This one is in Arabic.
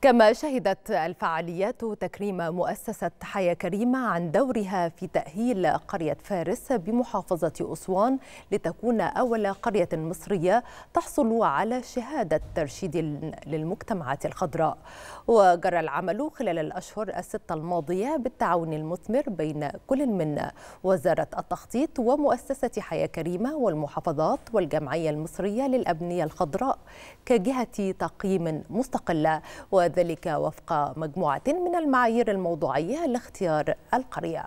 كما شهدت الفعاليات تكريم مؤسسة حياة كريمة عن دورها في تأهيل قرية فارس بمحافظة أسوان لتكون أول قرية مصرية تحصل على شهادة ترشيد للمجتمعات الخضراء وجرى العمل خلال الأشهر الستة الماضية بالتعاون المثمر بين كل من وزارة التخطيط ومؤسسة حياة كريمة والمحافظات والجمعية المصرية للأبنية الخضراء كجهة تقييم مستقلة و وذلك وفق مجموعة من المعايير الموضوعية لاختيار القرية